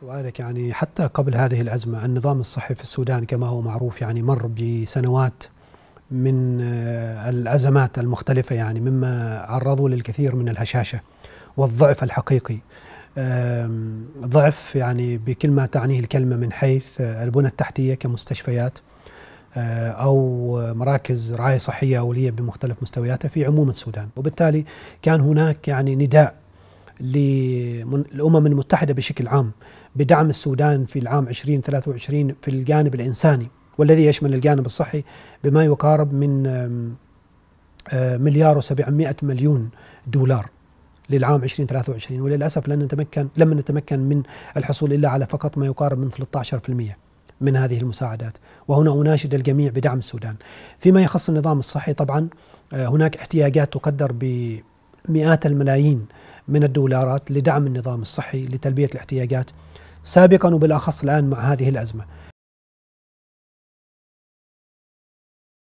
سؤالك يعني حتى قبل هذه الأزمة النظام الصحي في السودان كما هو معروف يعني مر بسنوات من آه، الأزمات المختلفة يعني مما عرضوا للكثير من الهشاشة والضعف الحقيقي ضعف يعني بكل ما تعنيه الكلمة من حيث آه، البنى التحتية كمستشفيات آه، او مراكز رعايه صحيه اوليه بمختلف مستوياتها في عموم السودان، وبالتالي كان هناك يعني نداء للامم المتحده بشكل عام بدعم السودان في العام 2023 في الجانب الانساني والذي يشمل الجانب الصحي بما يقارب من آه، مليار و700 مليون دولار للعام 2023 وللاسف لن نتمكن لم نتمكن من الحصول الا على فقط ما يقارب من 13% من هذه المساعدات وهنا أناشد الجميع بدعم السودان فيما يخص النظام الصحي طبعا آه، هناك احتياجات تقدر بمئات الملايين من الدولارات لدعم النظام الصحي لتلبية الاحتياجات سابقا وبالأخص الآن مع هذه الأزمة